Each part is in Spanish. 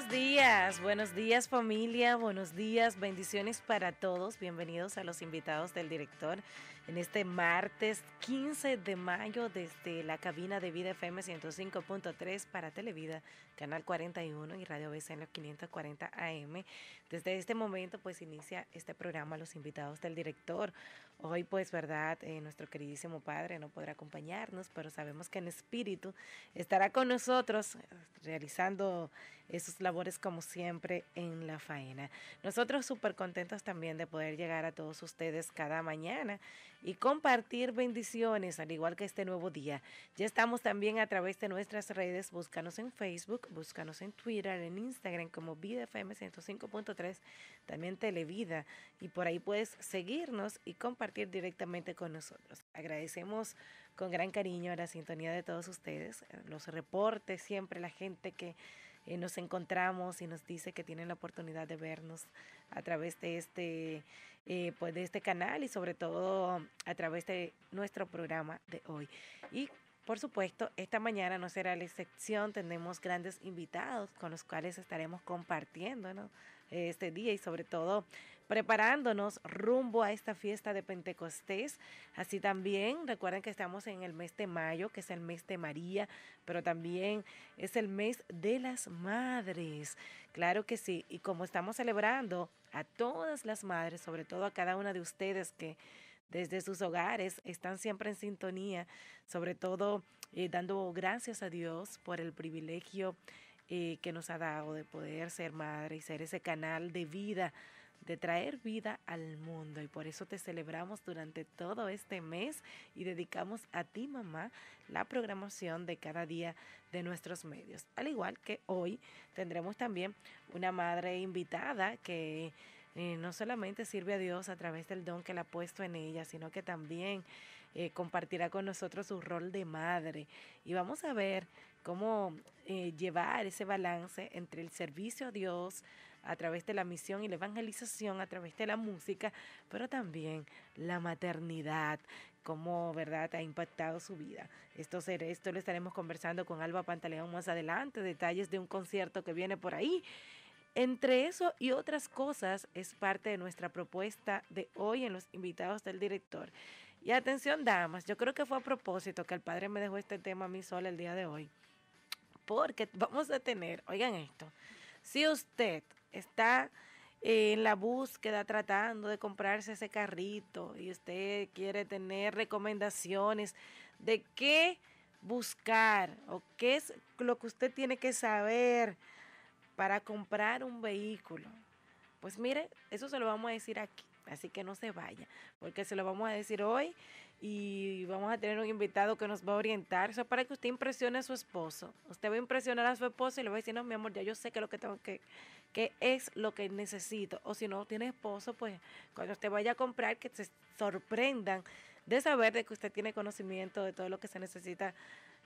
Buenos días, buenos días familia, buenos días, bendiciones para todos. Bienvenidos a los invitados del director en este martes 15 de mayo desde la cabina de Vida FM 105.3 para Televida, Canal 41 y Radio BCN 540 AM. Desde este momento pues inicia este programa los invitados del director. Hoy pues verdad, eh, nuestro queridísimo padre no podrá acompañarnos, pero sabemos que en espíritu estará con nosotros realizando esos labores como siempre en la faena. Nosotros súper contentos también de poder llegar a todos ustedes cada mañana y compartir bendiciones, al igual que este nuevo día. Ya estamos también a través de nuestras redes, búscanos en Facebook, búscanos en Twitter, en Instagram como Vida 105.3, también Televida, y por ahí puedes seguirnos y compartir directamente con nosotros. Agradecemos con gran cariño la sintonía de todos ustedes, los reportes, siempre la gente que nos encontramos y nos dice que tienen la oportunidad de vernos a través de este, eh, pues de este canal y sobre todo a través de nuestro programa de hoy. Y por supuesto, esta mañana no será la excepción, tenemos grandes invitados con los cuales estaremos compartiendo este día y sobre todo preparándonos rumbo a esta fiesta de Pentecostés. Así también recuerden que estamos en el mes de mayo, que es el mes de María, pero también es el mes de las madres. Claro que sí, y como estamos celebrando a todas las madres, sobre todo a cada una de ustedes que desde sus hogares, están siempre en sintonía, sobre todo eh, dando gracias a Dios por el privilegio eh, que nos ha dado de poder ser madre y ser ese canal de vida, de traer vida al mundo. Y por eso te celebramos durante todo este mes y dedicamos a ti, mamá, la programación de cada día de nuestros medios. Al igual que hoy tendremos también una madre invitada que no solamente sirve a Dios a través del don que le ha puesto en ella, sino que también eh, compartirá con nosotros su rol de madre. Y vamos a ver cómo eh, llevar ese balance entre el servicio a Dios a través de la misión y la evangelización, a través de la música, pero también la maternidad, cómo, ¿verdad?, ha impactado su vida. Esto, será, esto lo estaremos conversando con Alba Pantaleón más adelante, detalles de un concierto que viene por ahí. Entre eso y otras cosas es parte de nuestra propuesta de hoy en los invitados del director. Y atención, damas, yo creo que fue a propósito que el padre me dejó este tema a mí sola el día de hoy. Porque vamos a tener, oigan esto, si usted está en la búsqueda tratando de comprarse ese carrito y usted quiere tener recomendaciones de qué buscar o qué es lo que usted tiene que saber para comprar un vehículo. Pues mire, eso se lo vamos a decir aquí. Así que no se vaya, porque se lo vamos a decir hoy y vamos a tener un invitado que nos va a orientar. Eso es para que usted impresione a su esposo. Usted va a impresionar a su esposo y le va a decir, no, mi amor, ya yo sé que lo que tengo que, que es lo que necesito. O si no tiene esposo, pues cuando usted vaya a comprar, que se sorprendan de saber de que usted tiene conocimiento de todo lo que se necesita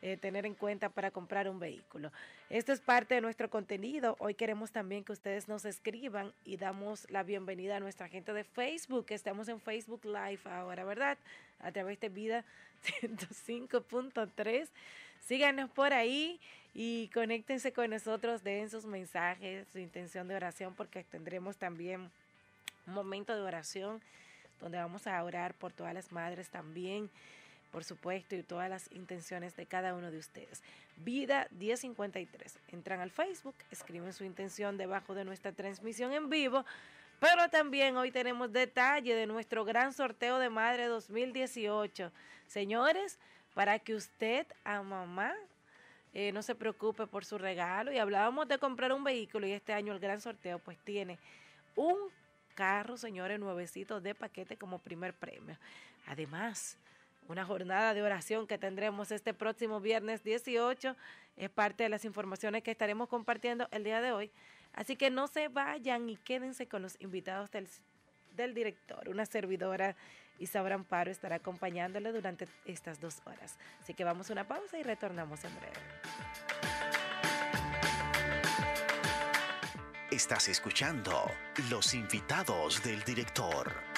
eh, tener en cuenta para comprar un vehículo. Esto es parte de nuestro contenido. Hoy queremos también que ustedes nos escriban y damos la bienvenida a nuestra gente de Facebook. Estamos en Facebook Live ahora, ¿verdad? A través de Vida 105.3. Síganos por ahí y conéctense con nosotros, den sus mensajes, su intención de oración, porque tendremos también un momento de oración donde vamos a orar por todas las madres también por supuesto, y todas las intenciones de cada uno de ustedes. Vida 1053. Entran al Facebook, escriben su intención debajo de nuestra transmisión en vivo. Pero también hoy tenemos detalle de nuestro gran sorteo de Madre 2018. Señores, para que usted a mamá eh, no se preocupe por su regalo. Y hablábamos de comprar un vehículo y este año el gran sorteo pues tiene un carro, señores, nuevecito de paquete como primer premio. Además, una jornada de oración que tendremos este próximo viernes 18. Es parte de las informaciones que estaremos compartiendo el día de hoy. Así que no se vayan y quédense con los invitados del, director, una servidora. Isabra Amparo estará acompañándole durante estas dos horas. Así que vamos a una pausa y retornamos en breve. Estás escuchando Los invitados del director.